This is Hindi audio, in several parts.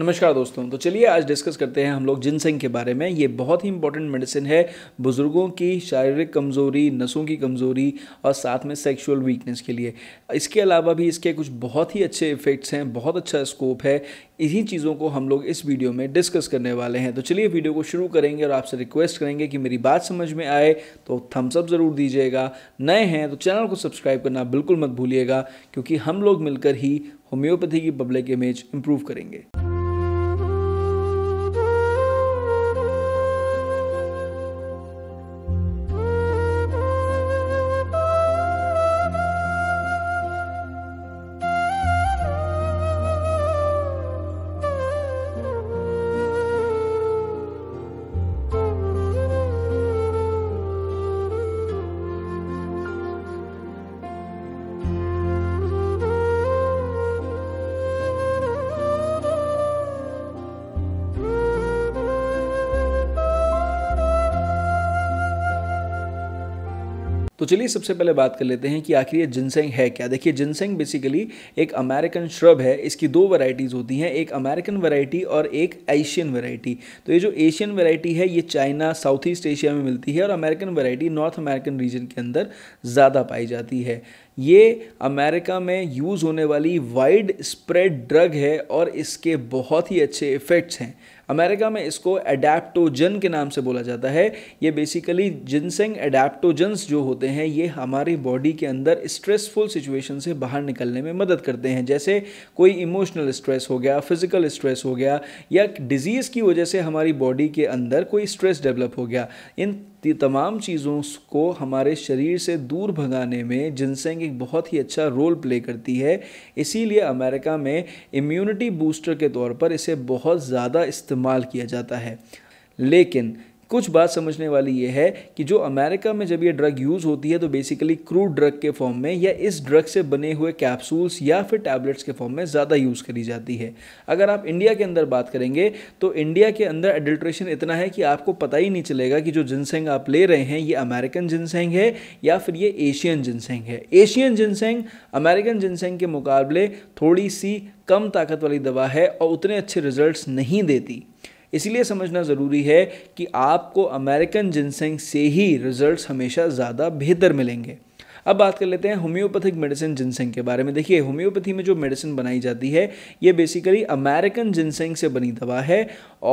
नमस्कार दोस्तों तो चलिए आज डिस्कस करते हैं हम लोग जिनसेंग के बारे में ये बहुत ही इंपॉर्टेंट मेडिसिन है बुज़ुर्गों की शारीरिक कमज़ोरी नसों की कमज़ोरी और साथ में सेक्सुअल वीकनेस के लिए इसके अलावा भी इसके कुछ बहुत ही अच्छे इफ़ेक्ट्स हैं बहुत अच्छा स्कोप है इन्हीं चीज़ों को हम लोग इस वीडियो में डिस्कस करने वाले हैं तो चलिए वीडियो को शुरू करेंगे और आपसे रिक्वेस्ट करेंगे कि मेरी बात समझ में आए तो थम्सअप ज़रूर दीजिएगा नए हैं तो चैनल को सब्सक्राइब करना बिल्कुल मत भूलिएगा क्योंकि हम लोग मिलकर ही होम्योपैथी की पब्लिक इमेज इम्प्रूव करेंगे तो चलिए सबसे पहले बात कर लेते हैं कि आखिर ये जिनसेंग है क्या देखिए जिनसेंग बेसिकली एक अमेरिकन श्रब है इसकी दो वैरायटीज़ होती हैं एक अमेरिकन वैरायटी और एक एशियन वैरायटी तो ये जो एशियन वैरायटी है ये चाइना साउथ ईस्ट एशिया में मिलती है और American variety North American region के अंदर ज़्यादा पाई जाती है ये अमेरिका में यूज़ होने वाली वाइड स्प्रेड ड्रग है और इसके बहुत ही अच्छे इफ़ेक्ट्स हैं अमेरिका में इसको एडेप्टोजन के नाम से बोला जाता है ये बेसिकली जिनसेंग एडेप्टोजन्स जो होते हैं ये हमारी बॉडी के अंदर स्ट्रेसफुल सिचुएशन से बाहर निकलने में मदद करते हैं जैसे कोई इमोशनल स्ट्रेस हो गया फिजिकल स्ट्रेस हो गया या डिजीज़ की वजह से हमारी बॉडी के अंदर कोई स्ट्रेस डेवलप हो गया इन तमाम चीज़ों को हमारे शरीर से दूर भगाने में जिनसेंग एक बहुत ही अच्छा रोल प्ले करती है इसीलिए अमेरिका में इम्यूनिटी बूस्टर के तौर पर इसे बहुत ज़्यादा इस्तेमाल किया जाता है लेकिन कुछ बात समझने वाली ये है कि जो अमेरिका में जब ये ड्रग यूज़ होती है तो बेसिकली क्रूड ड्रग के फॉर्म में या इस ड्रग से बने हुए कैप्सूल्स या फिर टैबलेट्स के फॉर्म में ज़्यादा यूज़ करी जाती है अगर आप इंडिया के अंदर बात करेंगे तो इंडिया के अंदर एडल्ट्रेशन इतना है कि आपको पता ही नहीं चलेगा कि जो जिनसेंग आप ले रहे हैं ये अमेरिकन जिनसेंग है या फिर ये एशियन जिनसेंग है एशियन जिनसेंग अमेरिकन जिनसेंग के मुकाबले थोड़ी सी कम ताकत वाली दवा है और उतने अच्छे रिजल्ट्स नहीं देती इसलिए समझना ज़रूरी है कि आपको अमेरिकन जिनसेंग से ही रिजल्ट्स हमेशा ज़्यादा बेहतर मिलेंगे अब बात कर लेते हैं होम्योपैथिक मेडिसिन जिनसेंग के बारे में देखिए होम्योपैथी में जो मेडिसिन बनाई जाती है ये बेसिकली अमेरिकन जिनसेंग से बनी दवा है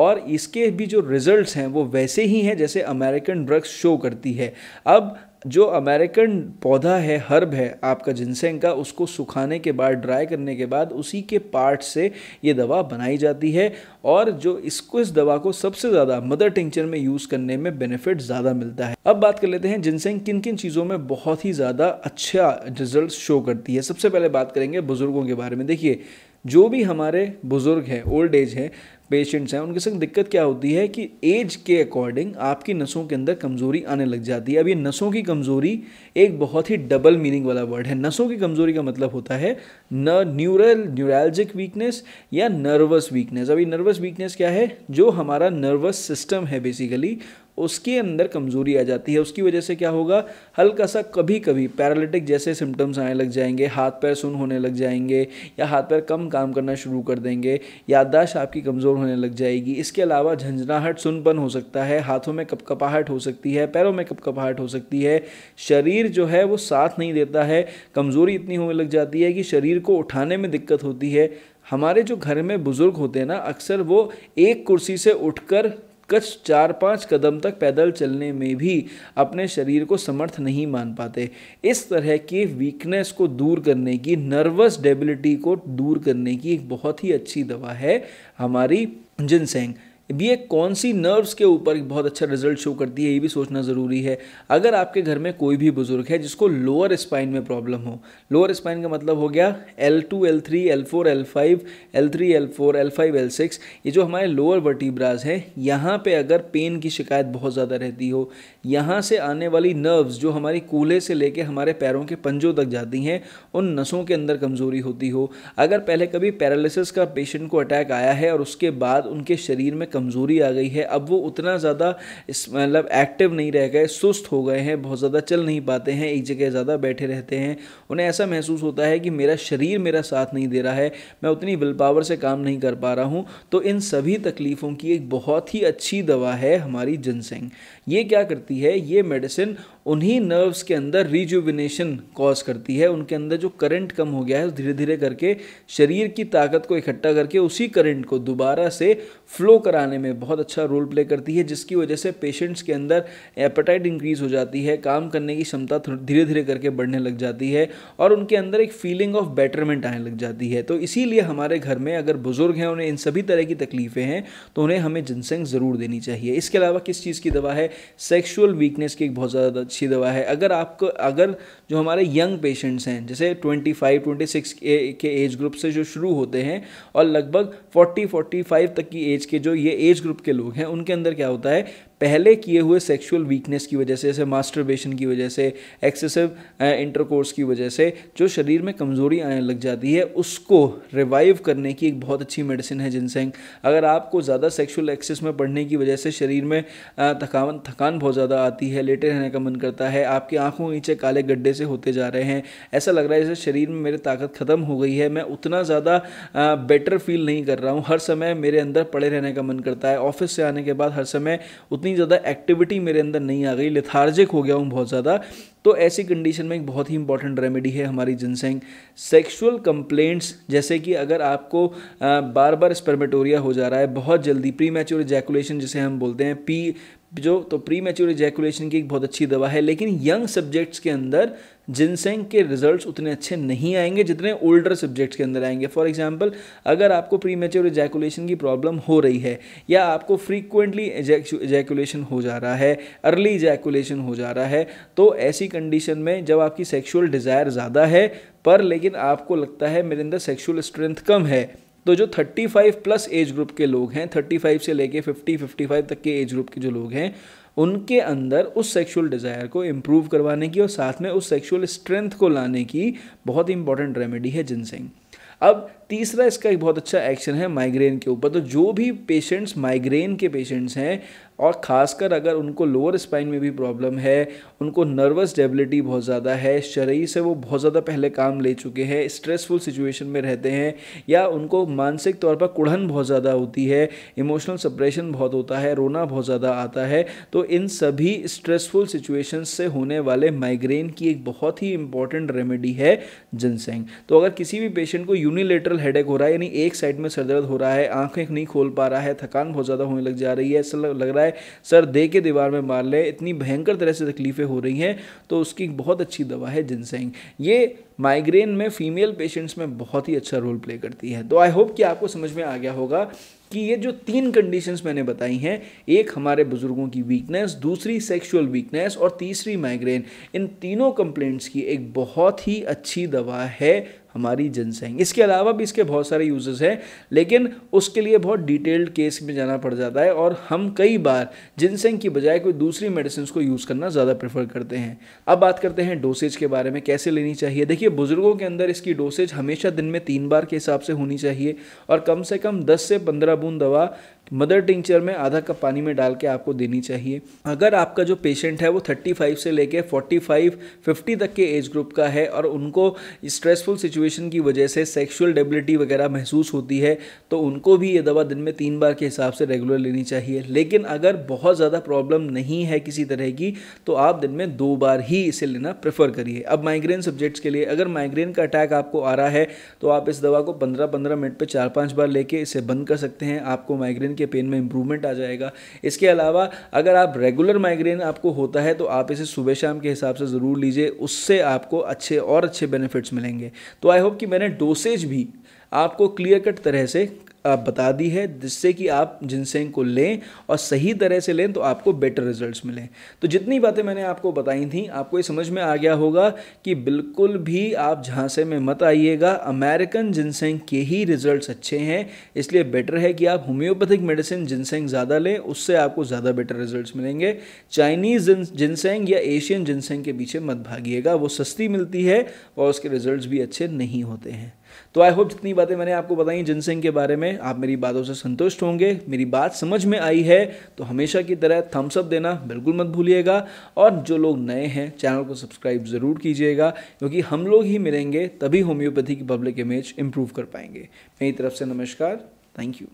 और इसके भी जो रिजल्ट्स हैं वो वैसे ही हैं जैसे अमेरिकन ड्रग्स शो करती है अब जो अमेरिकन पौधा है हर्ब है आपका जिनसेंग का उसको सुखाने के बाद ड्राई करने के बाद उसी के पार्ट से ये दवा बनाई जाती है और जो इसको इस दवा को सबसे ज़्यादा मदर टिंचर में यूज़ करने में बेनिफिट ज़्यादा मिलता है अब बात कर लेते हैं जिनसेंग किन किन चीज़ों में बहुत ही ज़्यादा अच्छा रिजल्ट शो करती है सबसे पहले बात करेंगे बुज़ुर्गों के बारे में देखिए जो भी हमारे बुज़ुर्ग हैं ओल्ड एज है पेशेंट्स हैं उनके संग दिक्कत क्या होती है कि एज के अकॉर्डिंग आपकी नसों के अंदर कमज़ोरी आने लग जाती है अब ये नसों की कमज़ोरी एक बहुत ही डबल मीनिंग वाला वर्ड है नसों की कमज़ोरी का मतलब होता है न न्यूरल न्यूरलजिक वीकनेस या नर्वस वीकनेस अब ये नर्वस वीकनेस क्या है जो हमारा नर्वस सिस्टम है बेसिकली उसके अंदर कमज़ोरी आ जाती है उसकी वजह से क्या होगा हल्का सा कभी कभी पैरालिटिक जैसे सिम्टम्स आने लग जाएंगे हाथ पैर सुन होने लग जाएंगे या हाथ पैर कम काम करना शुरू कर देंगे याददाश्त आपकी कमज़ोर होने लग जाएगी इसके अलावा झंझनाहट सुनपन हो सकता है हाथों में कपकपाहट हो सकती है पैरों में कपकपाहट हो सकती है शरीर जो है वो साथ नहीं देता है कमज़ोरी इतनी होने लग जाती है कि शरीर को उठाने में दिक्कत होती है हमारे जो घर में बुज़ुर्ग होते हैं ना अक्सर वो एक कुर्सी से उठकर कुछ चार पाँच कदम तक पैदल चलने में भी अपने शरीर को समर्थ नहीं मान पाते इस तरह की वीकनेस को दूर करने की नर्वस डेबिलिटी को दूर करने की एक बहुत ही अच्छी दवा है हमारी जिनसेंग ये कौन सी नर्व्स के ऊपर बहुत अच्छा रिजल्ट शो करती है ये भी सोचना ज़रूरी है अगर आपके घर में कोई भी बुज़ुर्ग है जिसको लोअर स्पाइन में प्रॉब्लम हो लोअर स्पाइन का मतलब हो गया L two L three L four L five L three L four L five L six ये जो हमारे लोअर वर्टिब्राज हैं यहाँ पे अगर पेन की शिकायत बहुत ज़्यादा रहती हो यहाँ से आने वाली नर्व्स जो हमारी कूल्हे से लेके हमारे पैरों के पंजों तक जाती हैं उन नसों के अंदर कमज़ोरी होती हो अगर पहले कभी पैरालिसिस का पेशेंट को अटैक आया है और उसके बाद उनके शरीर में कमज़ोरी आ गई है अब वो उतना ज़्यादा मतलब एक्टिव नहीं रह गए सुस्त हो गए हैं बहुत ज़्यादा चल नहीं पाते हैं एक जगह ज़्यादा बैठे रहते हैं उन्हें ऐसा महसूस होता है कि मेरा शरीर मेरा साथ नहीं दे रहा है मैं उतनी विल पावर से काम नहीं कर पा रहा हूँ तो इन सभी तकलीफ़ों की एक बहुत ही अच्छी दवा है हमारी जिनसेंग ये क्या करती है ये मेडिसिन उन्हीं नर्व्स के अंदर रिजुविनेशन कॉज करती है उनके अंदर जो करंट कम हो गया है धीरे धीरे करके शरीर की ताकत को इकट्ठा करके उसी करंट को दोबारा से फ्लो कराने में बहुत अच्छा रोल प्ले करती है जिसकी वजह से पेशेंट्स के अंदर एपेटाइट इंक्रीज हो जाती है काम करने की क्षमता धीरे धीरे करके बढ़ने लग जाती है और उनके अंदर एक फीलिंग ऑफ बेटरमेंट आने लग जाती है तो इसीलिए हमारे घर में अगर बुज़ुर्ग हैं उन्हें इन सभी तरह की तकलीफ़ें हैं तो उन्हें हमें जिनसेंग ज़रूर देनी चाहिए इसके अलावा किस चीज़ की दवा है सेक्शुअल वीकनेस की एक बहुत ज़्यादा अच्छी दवा है अगर आपको अगर जो हमारे यंग पेशेंट्स हैं जैसे 25, 26 के एज ग्रुप से जो शुरू होते हैं और लगभग 40, 45 तक की एज के जो ये एज ग्रुप के लोग हैं उनके अंदर क्या होता है पहले किए हुए सेक्सुअल वीकनेस की वजह से जैसे मास्टरबेशन की वजह से एक्सेसिव इंटरकोर्स uh, की वजह से जो शरीर में कमज़ोरी आने लग जाती है उसको रिवाइव करने की एक बहुत अच्छी मेडिसिन है जिनसेंग अगर आपको ज़्यादा सेक्सुअल एक्सेस में पढ़ने की वजह से शरीर में uh, थकावन थकान बहुत ज़्यादा आती है लेटे रहने का मन करता है आपकी आंखों नीचे काले गड्ढे से होते जा रहे हैं ऐसा लग रहा है जैसे शरीर में मेरी ताकत ख़त्म हो गई है मैं उतना ज़्यादा बेटर uh, फील नहीं कर रहा हूँ हर समय मेरे अंदर पड़े रहने का मन करता है ऑफिस से आने के बाद हर समय उतनी ज़्यादा एक्टिविटी मेरे अंदर नहीं आ गई लिथार्जिक हो गया हूँ बहुत ज़्यादा तो ऐसी कंडीशन में एक बहुत ही इंपॉर्टेंट रेमेडी है हमारी जिनसेंग सेक्सुअल कंप्लेंट्स जैसे कि अगर आपको बार बार स्पर्मेटोरिया हो जा रहा है बहुत जल्दी प्री मैच्योर जैकुलेशन जिसे हम बोलते हैं पी जो तो प्री मैच्योर जैकुलेशन की एक बहुत अच्छी दवा है लेकिन यंग सब्जेक्ट्स के अंदर जिनसेंग के रिजल्ट्स उतने अच्छे नहीं आएंगे जितने ओल्डर सब्जेक्ट्स के अंदर आएंगे फॉर एग्जांपल अगर आपको प्री मेच्योर इजैकुलेशन की प्रॉब्लम हो रही है या आपको फ्रीक्वेंटली इजैकुलेशन हो जा रहा है अर्ली इजैकुलेशन हो जा रहा है तो ऐसी कंडीशन में जब आपकी सेक्सुअल डिज़ायर ज़्यादा है पर लेकिन आपको लगता है मेरे अंदर सेक्सुअल स्ट्रेंथ कम है तो जो 35 प्लस एज ग्रुप के लोग हैं 35 से लेके 50 55 तक के एज ग्रुप के जो लोग हैं उनके अंदर उस सेक्सुअल डिज़ायर को इम्प्रूव करवाने की और साथ में उस सेक्सुअल स्ट्रेंथ को लाने की बहुत ही इंपॉर्टेंट रेमेडी है जिनसेंग अब तीसरा इसका एक बहुत अच्छा एक्शन है माइग्रेन के ऊपर तो जो भी पेशेंट्स माइग्रेन के पेशेंट्स हैं और ख़ासकर अगर उनको लोअर स्पाइन में भी प्रॉब्लम है उनको नर्वस डेबिलिटी बहुत ज़्यादा है शरीर से वो बहुत ज़्यादा पहले काम ले चुके हैं स्ट्रेसफुल सिचुएशन में रहते हैं या उनको मानसिक तौर पर कुढ़न बहुत ज़्यादा होती है इमोशनल सप्रेशन बहुत होता है रोना बहुत ज़्यादा आता है तो इन सभी स्ट्रेसफुल सिचुएशन से होने वाले माइग्रेन की एक बहुत ही इंपॉर्टेंट रेमेडी है जिनसेंग तो अगर किसी भी पेशेंट को यूनिलेटरल हेड हो रहा है यानी एक साइड में सरदर्द हो रहा है आँखें नहीं खोल पा रहा है थकान बहुत ज़्यादा होने लग जा रही है ऐसा लग रहा है है सर दे के दीवार में मार ले इतनी भयंकर तरह से तकलीफ़ें हो रही हैं तो उसकी बहुत अच्छी दवा है जिनसेंग ये माइग्रेन में फीमेल पेशेंट्स में बहुत ही अच्छा रोल प्ले करती है तो आई होप कि आपको समझ में आ गया होगा कि ये जो तीन कंडीशंस मैंने बताई हैं एक हमारे बुज़ुर्गों की वीकनेस दूसरी सेक्सुअल वीकनेस और तीसरी माइग्रेन इन तीनों कंप्लेंट्स की एक बहुत ही अच्छी दवा है हमारी जनसैंग इसके अलावा भी इसके बहुत सारे यूजेस हैं लेकिन उसके लिए बहुत डिटेल्ड केस में जाना पड़ जाता है और हम कई बार जिनसेंग की बजाय कोई दूसरी मेडिसिन को यूज़ करना ज़्यादा प्रेफर करते हैं अब बात करते हैं डोसेज के बारे में कैसे लेनी चाहिए देखिए बुज़ुर्गों के अंदर इसकी डोसेज हमेशा दिन में तीन बार के हिसाब से होनी चाहिए और कम से कम दस से पंद्रह बूंद दवा मदर टिंचर में आधा कप पानी में डाल के आपको देनी चाहिए अगर आपका जो पेशेंट है वो 35 से लेके 45, 50 तक के एज ग्रुप का है और उनको स्ट्रेसफुल सिचुएशन की वजह से सेक्सुअल डेबिलिटी वगैरह महसूस होती है तो उनको भी ये दवा दिन में तीन बार के हिसाब से रेगुलर लेनी चाहिए लेकिन अगर बहुत ज़्यादा प्रॉब्लम नहीं है किसी तरह की तो आप दिन में दो बार ही इसे लेना प्रेफर करिए अब माइग्रेन सब्जेक्ट्स के लिए अगर माइग्रेन का अटैक आपको आ रहा है तो आप इस दवा को पंद्रह पंद्रह मिनट पर चार पाँच बार लेके इसे बंद कर सकते हैं आपको माइग्रेन के पेन में इंप्रूवमेंट आ जाएगा इसके अलावा अगर आप रेगुलर माइग्रेन आपको होता है तो आप इसे सुबह शाम के हिसाब से ज़रूर लीजिए उससे आपको अच्छे और अच्छे बेनिफिट्स मिलेंगे तो आई होप कि मैंने डोसेज भी आपको क्लियर कट तरह से बता दी है जिससे कि आप जिनसेंग को लें और सही तरह से लें तो आपको बेटर रिजल्ट्स मिलें तो जितनी बातें मैंने आपको बताई थी आपको ये समझ में आ गया होगा कि बिल्कुल भी आप झांसे में मत आइएगा अमेरिकन जिनसेंग के ही रिजल्ट्स अच्छे हैं इसलिए बेटर है कि आप होम्योपैथिक मेडिसिन जिनसेंग ज़्यादा लें उससे आपको ज़्यादा बेटर रिजल्ट मिलेंगे चाइनीज़ जिनसेंग या एशियन जिनसेंग के पीछे मत भागिएगा वो सस्ती मिलती है और उसके रिजल्ट भी अच्छे नहीं होते हैं तो आई होप जितनी बातें मैंने आपको बताई जिनसेंग के बारे में आप मेरी बातों से संतुष्ट होंगे मेरी बात समझ में आई है तो हमेशा की तरह थम्स अप देना बिल्कुल मत भूलिएगा और जो लोग नए हैं चैनल को सब्सक्राइब ज़रूर कीजिएगा क्योंकि हम लोग ही मिलेंगे तभी होम्योपैथी की पब्लिक इमेज इम्प्रूव कर पाएंगे मेरी तरफ से नमस्कार थैंक यू